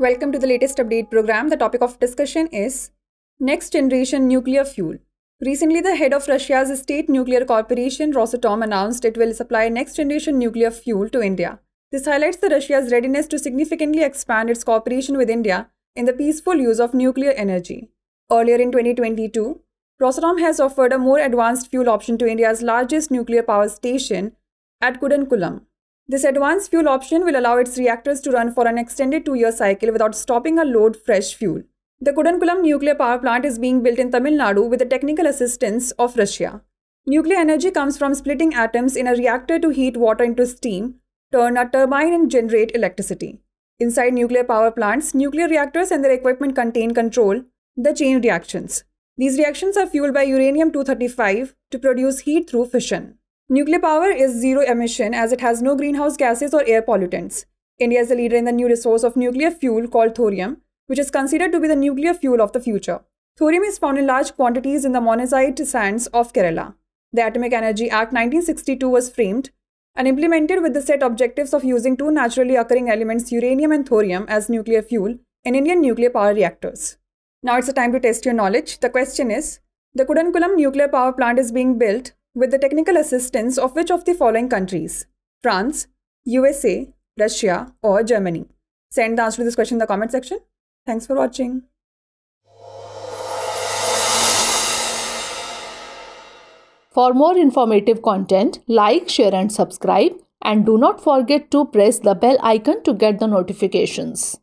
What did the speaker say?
Welcome to the latest update program. The topic of discussion is Next Generation Nuclear Fuel. Recently, the head of Russia's state nuclear corporation Rosatom announced it will supply next generation nuclear fuel to India. This highlights the Russia's readiness to significantly expand its cooperation with India in the peaceful use of nuclear energy. Earlier in 2022, Rosatom has offered a more advanced fuel option to India's largest nuclear power station at Kudankulam. This advanced fuel option will allow its reactors to run for an extended two-year cycle without stopping or load fresh fuel. The Kodankulam nuclear power plant is being built in Tamil Nadu with the technical assistance of Russia. Nuclear energy comes from splitting atoms in a reactor to heat water into steam, turn a turbine and generate electricity. Inside nuclear power plants, nuclear reactors and their equipment contain control, the chain reactions. These reactions are fueled by uranium-235 to produce heat through fission. Nuclear power is zero emission as it has no greenhouse gases or air pollutants. India is a leader in the new resource of nuclear fuel called thorium, which is considered to be the nuclear fuel of the future. Thorium is found in large quantities in the monazite sands of Kerala. The Atomic Energy Act 1962 was framed and implemented with the set objectives of using two naturally occurring elements uranium and thorium as nuclear fuel in Indian nuclear power reactors. Now it's the time to test your knowledge. The question is The Kudankulam nuclear power plant is being built with the technical assistance of which of the following countries? France, USA, Russia, or Germany? Send the answer to this question in the comment section. Thanks for watching. For more informative content, like, share, and subscribe. And do not forget to press the bell icon to get the notifications.